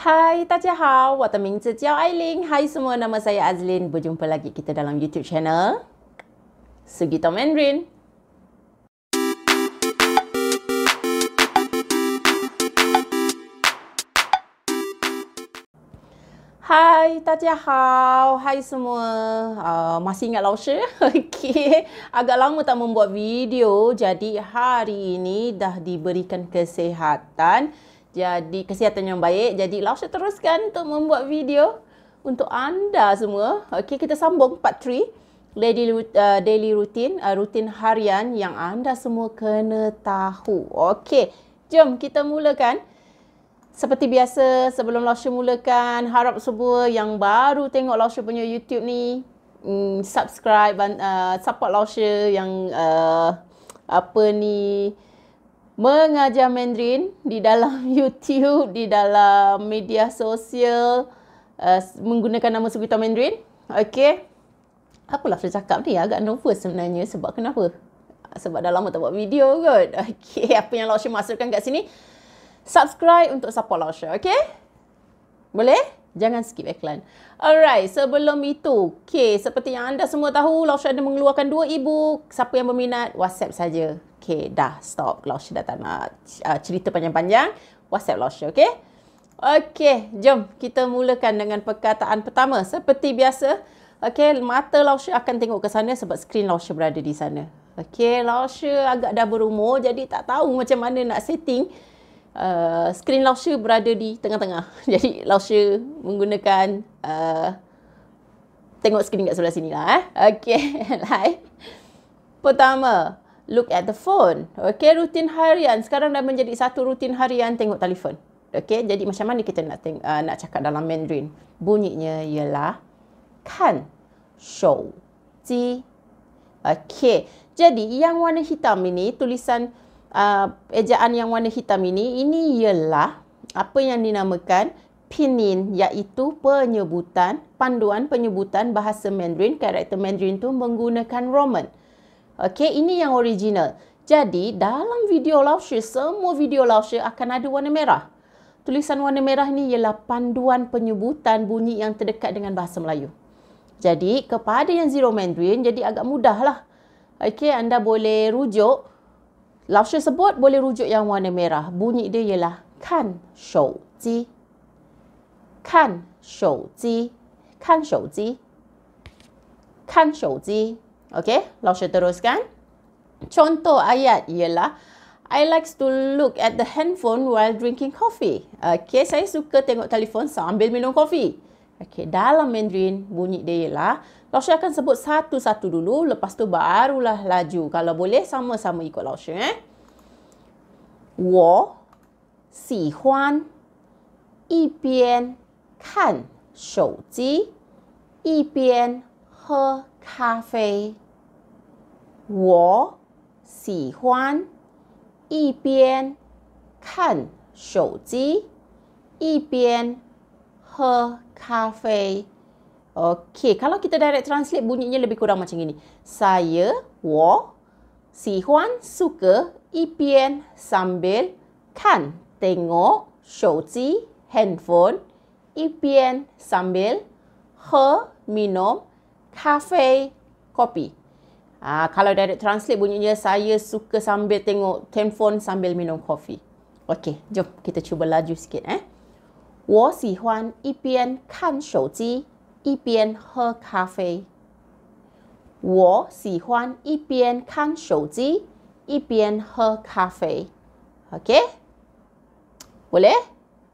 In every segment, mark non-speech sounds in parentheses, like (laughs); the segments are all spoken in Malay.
Hai, 大家好，我的名字叫艾琳。Hi semua, nama saya Azlin. Berjumpa lagi kita dalam YouTube channel Sugito Mandarin. Hai, Tatia Hao. Hai semua. Uh, masih ingat lau shi? Okay. Agak lama tak membuat video. Jadi hari ini dah diberikan kesehatan jadi kesihatan yang baik. Jadi Lausha teruskan untuk membuat video untuk anda semua. Okey, kita sambung part 3. Lady uh, daily rutin, uh, rutin harian yang anda semua kena tahu. Okey, jom kita mulakan. Seperti biasa, sebelum Lausha mulakan, harap semua yang baru tengok Lausha punya YouTube ni um, subscribe dan uh, support Lausha yang uh, apa ni mengajar Mandarin di dalam (laughs) YouTube, di dalam media sosial uh, menggunakan nama Subita Mandarin. Okey. Apalah saya cakap ni agak nervous sebenarnya sebab kenapa? Sebab dah lama tak buat video kot. (laughs) Okey, apa yang Lawsha masukkan kat sini? Subscribe untuk support Lawsha, okey? Boleh? Jangan skip iklan. Alright, sebelum itu, okay, seperti yang anda semua tahu, Lausha ada mengeluarkan dua e Siapa yang berminat, WhatsApp saja. Okay, dah stop. Lausha dah tak nak uh, cerita panjang-panjang. WhatsApp Lausha, okay? Okay, jom kita mulakan dengan perkataan pertama. Seperti biasa, okay, mata Lausha akan tengok ke sana sebab skrin Lausha berada di sana. Okay, Lausha agak dah berumur jadi tak tahu macam mana nak setting uh, screen launcher berada di tengah-tengah. (laughs) Jadi launcher menggunakan uh, tengok screen kat sebelah sini lah. Eh. (laughs) Okay, like. Pertama, look at the phone. Okay, rutin harian. Sekarang dah menjadi satu rutin harian tengok telefon. Okay, jadi macam mana kita nak teng- uh, nak cakap dalam Mandarin? Bunyinya ialah kan show. Ji. Okay, jadi yang warna hitam ini tulisan uh, ejaan yang warna hitam ini, ini ialah apa yang dinamakan pinin iaitu penyebutan, panduan penyebutan bahasa Mandarin, karakter Mandarin tu menggunakan Roman. Okey, ini yang original. Jadi, dalam video Laoshi, semua video Laoshi akan ada warna merah. Tulisan warna merah ni ialah panduan penyebutan bunyi yang terdekat dengan bahasa Melayu. Jadi, kepada yang zero Mandarin, jadi agak mudahlah. Okey, anda boleh rujuk Lafsu sebut boleh rujuk yang warna merah. Bunyi dia ialah kan shou ji. Kan shou ji. Kan shou ji. Kan shou ji. Okey, lafsu teruskan. Contoh ayat ialah I like to look at the handphone while drinking coffee. Okey, saya suka tengok telefon sambil minum kopi. Okey, dalam Mandarin bunyi dia ialah Lao Shi akan sebut satu-satu dulu, lepas tu barulah laju. Kalau boleh sama-sama ikut Lao Shi eh. Wo si huan yi bian kan shou ji, yi bian he ka fei. Wo si huan yi bian kan shou ji, yi bian he kafe, 喝咖啡。Okay, kalau kita direct translate bunyinya lebih kurang macam ini. Saya, wo, si Huan suka ipian sambil kan tengok shouji handphone ipian sambil he minum kafe kopi. Ah, kalau direct translate bunyinya saya suka sambil tengok handphone sambil minum kopi. Okey, jom kita cuba laju sikit eh. 我喜欢一边看手机一边喝咖啡。我喜欢一边看手机一边喝咖啡。OK，我嘞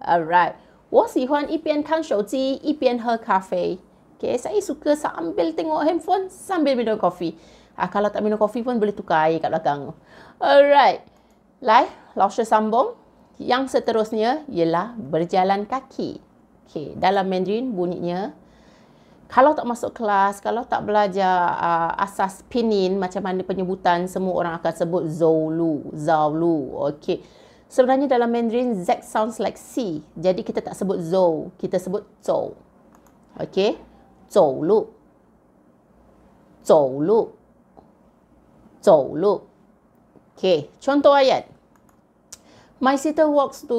，All right，我喜欢一边看手机一边喝咖啡。Okay, saya suka sambil tengok handphone sambil minum kopi. Ah, kalau tak minum kopi pun boleh tukar air kat belakang. Alright. Lai, lawsya sambung. Yang seterusnya ialah berjalan kaki. Okay, dalam Mandarin bunyinya, kalau tak masuk kelas, kalau tak belajar uh, asas pinin, macam mana penyebutan, semua orang akan sebut zoulu, zaulu. Okay. Sebenarnya dalam Mandarin, Z sounds like C. Jadi kita tak sebut zou, kita sebut zou. Okay. Zoulu. Zoulu. Zoulu. Okay, contoh ayat. My sister walks to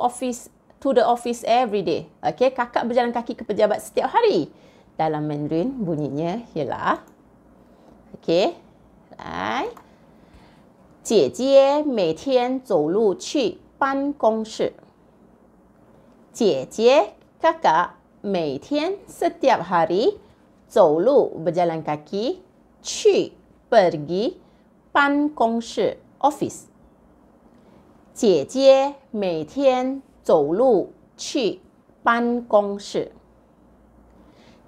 office to the office every day. Okay, kakak berjalan kaki ke pejabat setiap hari. Dalam Mandarin bunyinya ialah Okay, hai. 姐姐每天走路去办公室。姐姐，kakak 每天 setiap hari 走路 berjalan kaki 去 pergi 办公室 office。姐姐每天走路去办公室。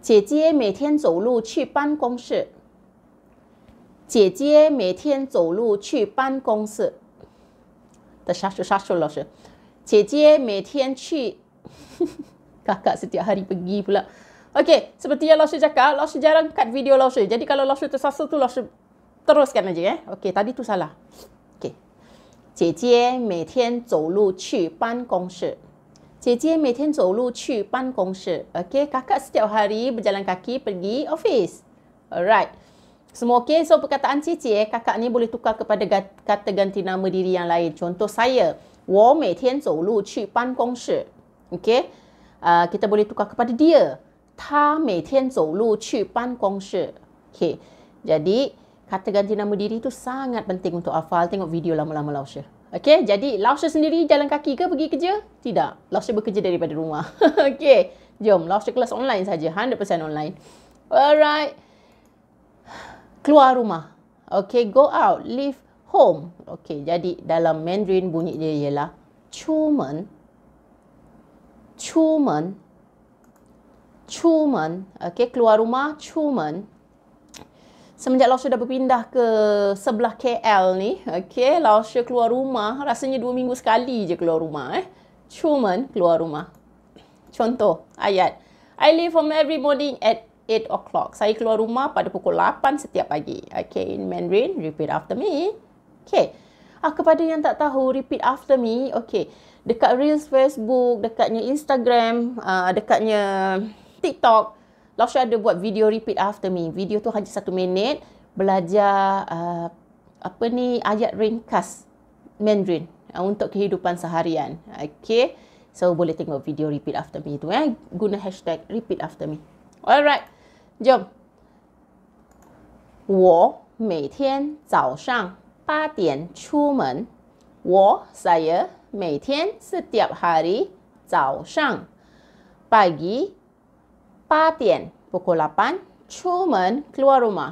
姐姐每天走路去办公室。姐姐每天走路去办公室。的啥叔啥叔老师，姐姐每天去。(laughs) 哈哈，是的，哈里不给不了。OK，seperti yang 老师讲，老师讲，看 video 老师，jadi kalau 老师做莎叔，tu 老师，teruskan aje。OK，tadi tu salah。姐姐每天走路去办公室。姐姐每天走路去办公室。Okay, kakak setiap hari berjalan kaki pergi office. Alright. Semua okay. So, perkataan cicik, eh, kakak ni boleh tukar kepada kata ganti nama diri yang lain. Contoh saya, 我每天走路去办公室. Okay. Uh, kita boleh tukar kepada dia. 他每天走路去办公室. Okay. Jadi, kata ganti nama diri tu sangat penting untuk hafal tengok video lama-lama Lausha. Okey, jadi Lausha sendiri jalan kaki ke pergi kerja? Tidak. Lausha bekerja daripada rumah. (laughs) Okey. Jom Lausha kelas online saja, 100% online. Alright. Keluar rumah. Okey, go out, leave home. Okey, jadi dalam Mandarin bunyi dia ialah chuman. Chuman. Chuman. Okey, keluar rumah chuman. 出门. Semenjak Lausha dah berpindah ke sebelah KL ni, okay, Lausha keluar rumah rasanya dua minggu sekali je keluar rumah. Eh. Cuman keluar rumah. Contoh ayat. I leave from every morning at 8 o'clock. Saya keluar rumah pada pukul 8 setiap pagi. Okay, in Mandarin, repeat after me. Okay. Ah, kepada yang tak tahu, repeat after me. Okay. Dekat Reels Facebook, dekatnya Instagram, uh, dekatnya TikTok. Love Shah ada buat video repeat after me. Video tu hanya satu minit. Belajar uh, apa ni ayat ringkas Mandarin uh, untuk kehidupan seharian. Okay. So boleh tengok video repeat after me tu. Eh? Guna hashtag repeat after me. Alright. Jom. 我每天早上八点出门。我 saya 每天 setiap hari 早上 pagi 八点，八点，出门，出。门，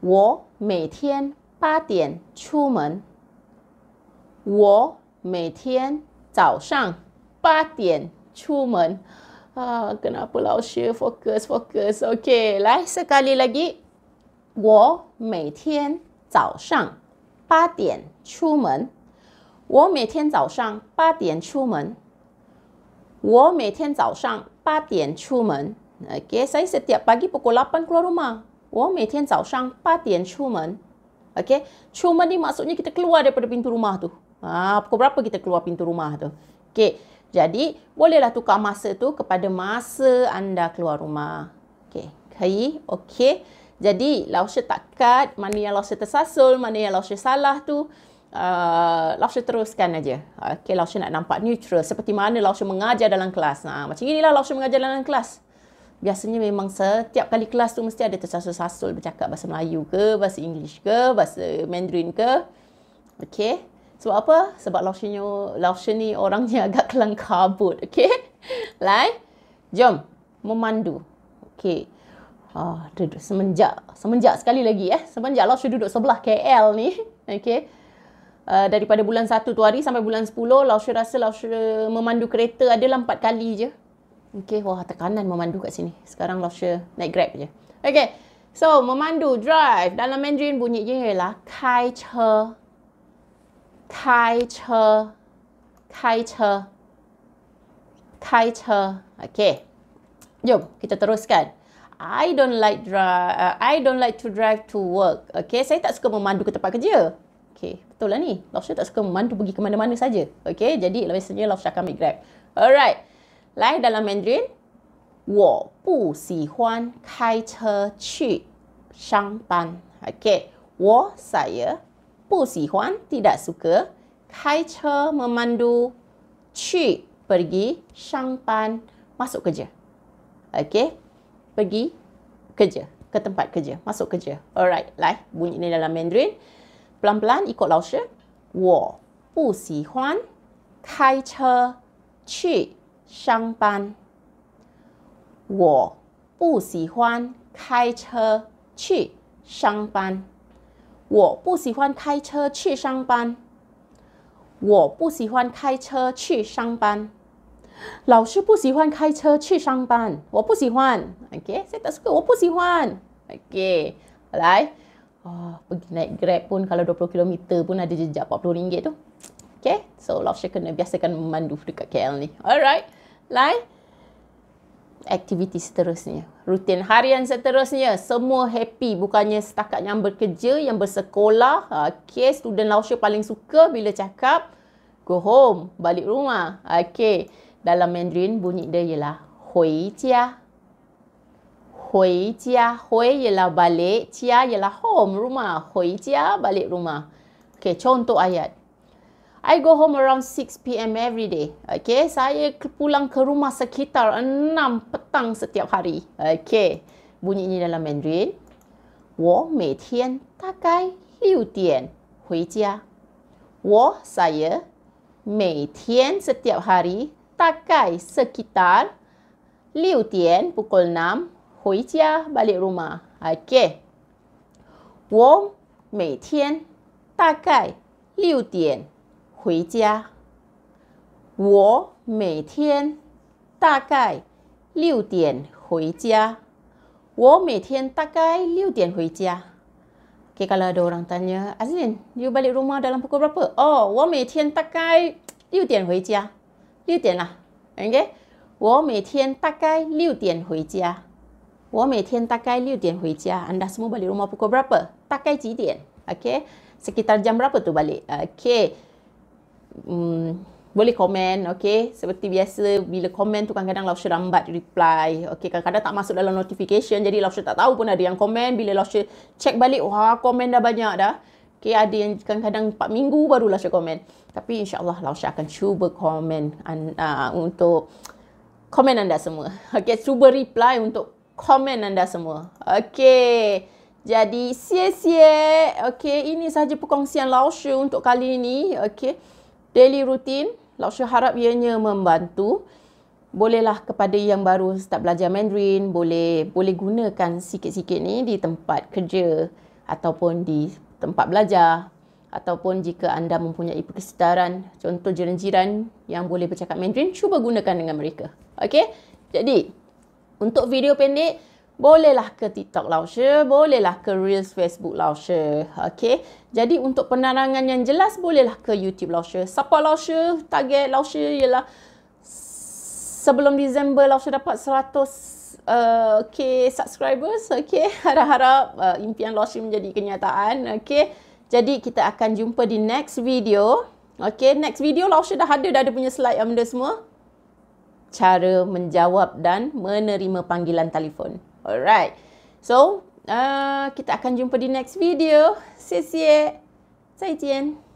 我每天八点出门。我每天早上八点出门。啊，跟阿布老师说个说个，OK，来，斯咖里拉吉。我每天早上八点出门。我每天早上八点出门。我每天早上。八点出门。Okay, saya setiap pagi pukul 8 keluar rumah. Wah, setiap hari 早上八点出门。Okay, 出门 ni maksudnya kita keluar daripada pintu rumah tu. Ah, pukul berapa kita keluar pintu rumah tu? Okay, jadi bolehlah tukar masa tu kepada masa anda keluar rumah. Okay, kai, okay. Jadi, lausya tak kat, mana yang lausya tersasul, mana yang lausya salah tu. Uh, Lausha teruskan aja. Okey, Lausha nak nampak neutral. Seperti mana Lausha mengajar dalam kelas. Nah, macam inilah Lausha mengajar dalam kelas. Biasanya memang setiap kali kelas tu mesti ada tersasul-sasul bercakap bahasa Melayu ke, bahasa English ke, bahasa Mandarin ke. Okey. Sebab apa? Sebab Lausha ni orangnya agak kelang kabut. Okey. Lai. (laughs) Jom. Memandu. Okey. Ah, duduk semenjak semenjak sekali lagi eh. Semenjak Lausha duduk sebelah KL ni. (laughs) Okey. Uh, daripada bulan 1 tu hari sampai bulan 10, Lausha rasa Lausha memandu kereta adalah empat kali je. Okay, wah tekanan memandu kat sini. Sekarang Lausha naik grab je. Okay, so memandu, drive. Dalam Mandarin bunyinya ialah kai che. Kai che. Kai che. Kai che. Okay. Jom, kita teruskan. I don't like drive. Uh, I don't like to drive to work. Okay, saya tak suka memandu ke tempat kerja. Okay, betul lah ni. Lafsha tak suka memandu pergi ke mana-mana saja. Okay, jadi biasanya Lafsha akan ambil grab. Alright, lain dalam Mandarin. 我不喜欢开车去上班. Okay, 我 saya 不喜欢 tidak suka 开车 memandu 去 pergi 上班 masuk kerja. Okay, pergi kerja ke tempat kerja masuk kerja. Alright, lain bunyi ni dalam Mandarin. 不不不，一个老师，我不喜欢开车去上班。我不喜欢开车去上班。我不喜欢开车去上班。我不喜欢开车去上班。老师不喜欢开车去上班，我不喜欢。OK，good. 我不喜欢。OK，来。Oh, pergi naik grab pun kalau 20km pun ada jejak RM40 tu. Okay, so Lafsha kena biasakan memandu dekat KL ni. Alright, Lai. Aktiviti seterusnya. Rutin harian seterusnya. Semua happy. Bukannya setakat yang bekerja, yang bersekolah. Okay, student Lafsha paling suka bila cakap, go home, balik rumah. Okay, dalam Mandarin bunyi dia ialah, hui jia. 回家，回 ialah balik, jia ialah home, rumah. 回家 balik rumah. Okay, contoh ayat. I go home around 6 p.m. every day. Okay, saya pulang ke rumah sekitar 6 petang setiap hari. Okay, ini dalam Mandarin. 我每天大概六点回家。我 saya 每天 setiap hari 大概 sekitar 六点 pukul 6回家，balik rumah。Okay，我每天大概六点回家。我每天大概六点回家。我每天大概六点回家。Okay, kalau ada orang tanya, Azlin, you balik rumah dalam pukul berapa? Oh, 我每天大概六点回家。六点啦，OK？我每天大概六点回家。Okay? 我每天大概六点回家，anda semua balik rumah pukul berapa？大概几点？Okay, sekitar jam berapa tu balik? Okay, hmm, boleh komen, okay? Seperti biasa, bila komen tu kadang-kadang Lausha lambat reply, okay? Kadang-kadang tak masuk dalam notification, jadi Lausha tak tahu pun ada yang komen. Bila Lausha check balik, wah, komen dah banyak dah. Okay, ada yang kadang-kadang 4 minggu baru Lausha komen. Tapi insyaAllah Lausha akan cuba komen uh, untuk komen anda semua. Okay, cuba reply untuk komen anda semua. Okey. Jadi, sia-sia. Okey, ini sahaja perkongsian Lausha untuk kali ini. Okey. Daily rutin. Lausha harap ianya membantu. Bolehlah kepada yang baru start belajar Mandarin, boleh boleh gunakan sikit-sikit ni di tempat kerja ataupun di tempat belajar ataupun jika anda mempunyai perkesedaran contoh jiran-jiran yang boleh bercakap Mandarin cuba gunakan dengan mereka okey jadi untuk video pendek, bolehlah ke TikTok launcher, bolehlah ke Reels Facebook launcher. Okay. Jadi untuk penerangan yang jelas, bolehlah ke YouTube launcher. Siapa launcher, target launcher ialah sebelum Disember launcher dapat 100 uh, K subscribers. Okay. (laughs) Harap-harap uh, impian launcher menjadi kenyataan. Okay. Jadi kita akan jumpa di next video. Okay, next video launcher dah ada, dah ada punya slide yang benda semua cara menjawab dan menerima panggilan telefon. Alright. So, uh, kita akan jumpa di next video. Sisi. Saya Tien.